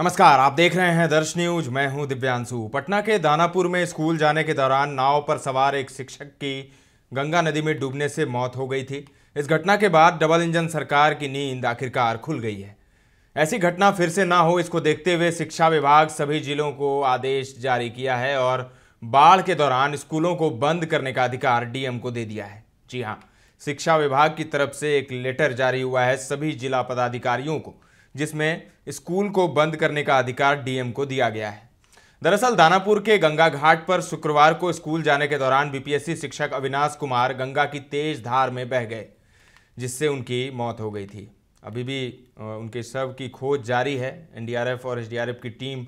नमस्कार आप देख रहे हैं दर्श न्यूज मैं हूं दिव्यांशु पटना के दानापुर में स्कूल जाने के दौरान नाव पर सवार एक शिक्षक की गंगा नदी में डूबने से मौत हो गई थी इस घटना के बाद डबल इंजन सरकार की नींद आखिरकार खुल गई है ऐसी घटना फिर से ना हो इसको देखते हुए शिक्षा विभाग सभी जिलों को आदेश जारी किया है और बाढ़ के दौरान स्कूलों को बंद करने का अधिकार डीएम को दे दिया है जी हाँ शिक्षा विभाग की तरफ से एक लेटर जारी हुआ है सभी जिला पदाधिकारियों को जिसमें स्कूल को बंद करने का अधिकार डीएम को दिया गया है दरअसल दानापुर के गंगा घाट पर शुक्रवार को स्कूल जाने के दौरान बीपीएससी शिक्षक अविनाश कुमार गंगा की तेज धार में बह गए जिससे उनकी मौत हो गई थी अभी भी उनके शव की खोज जारी है एनडीआरएफ और एसडीआरएफ की टीम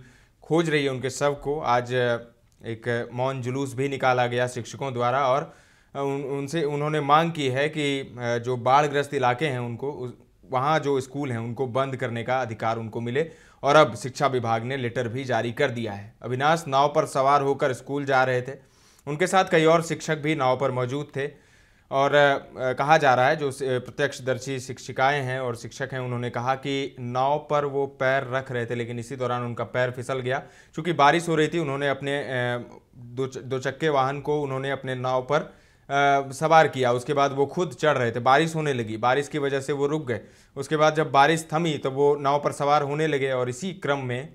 खोज रही है उनके शव को आज एक मौन जुलूस भी निकाला गया शिक्षकों द्वारा और उनसे उन्होंने मांग की है कि जो बाढ़ग्रस्त इलाके हैं उनको वहाँ जो स्कूल हैं उनको बंद करने का अधिकार उनको मिले और अब शिक्षा विभाग ने लेटर भी जारी कर दिया है अविनाश नाव पर सवार होकर स्कूल जा रहे थे उनके साथ कई और शिक्षक भी नाव पर मौजूद थे और कहा जा रहा है जो प्रत्यक्षदर्शी शिक्षिकाएं हैं और शिक्षक हैं उन्होंने कहा कि नाव पर वो पैर रख रहे थे लेकिन इसी दौरान उनका पैर फिसल गया क्योंकि बारिश हो रही थी उन्होंने अपने दो चक्के वाहन को उन्होंने अपने नाव पर सवार किया उसके बाद वो खुद चढ़ रहे थे बारिश होने लगी बारिश की वजह से वो रुक गए उसके बाद जब बारिश थमी तो वो नाव पर सवार होने लगे और इसी क्रम में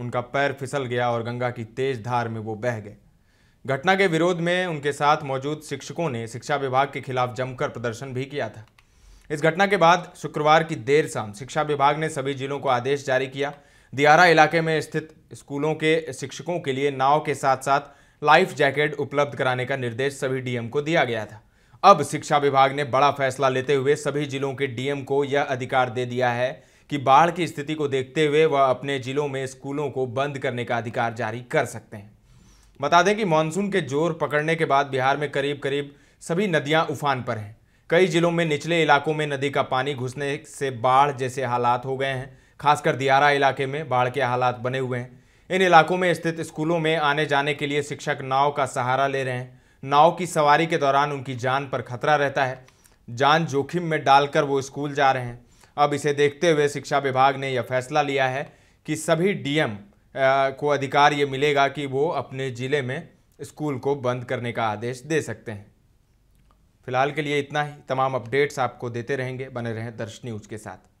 उनका पैर फिसल गया और गंगा की तेज धार में वो बह गए घटना के विरोध में उनके साथ मौजूद शिक्षकों ने शिक्षा विभाग के खिलाफ जमकर प्रदर्शन भी किया था इस घटना के बाद शुक्रवार की देर शाम शिक्षा विभाग ने सभी जिलों को आदेश जारी किया दियारा इलाके में स्थित स्कूलों के शिक्षकों के लिए नाव के साथ साथ लाइफ जैकेट उपलब्ध कराने का निर्देश सभी डीएम को दिया गया था अब शिक्षा विभाग ने बड़ा फैसला लेते हुए सभी जिलों के डीएम को यह अधिकार दे दिया है कि बाढ़ की स्थिति को देखते हुए वह अपने जिलों में स्कूलों को बंद करने का अधिकार जारी कर सकते हैं बता दें कि मानसून के जोर पकड़ने के बाद बिहार में करीब करीब सभी नदियां उफान पर हैं कई जिलों में निचले इलाकों में नदी का पानी घुसने से बाढ़ जैसे हालात हो गए हैं खासकर दियारा इलाके में बाढ़ के हालात बने हुए हैं इन इलाकों में स्थित स्कूलों में आने जाने के लिए शिक्षक नाव का सहारा ले रहे हैं नाव की सवारी के दौरान उनकी जान पर खतरा रहता है जान जोखिम में डालकर वो स्कूल जा रहे हैं अब इसे देखते हुए शिक्षा विभाग ने यह फैसला लिया है कि सभी डीएम को अधिकार ये मिलेगा कि वो अपने ज़िले में स्कूल को बंद करने का आदेश दे सकते हैं फिलहाल के लिए इतना ही तमाम अपडेट्स आपको देते रहेंगे बने रहें दर्श न्यूज़ के साथ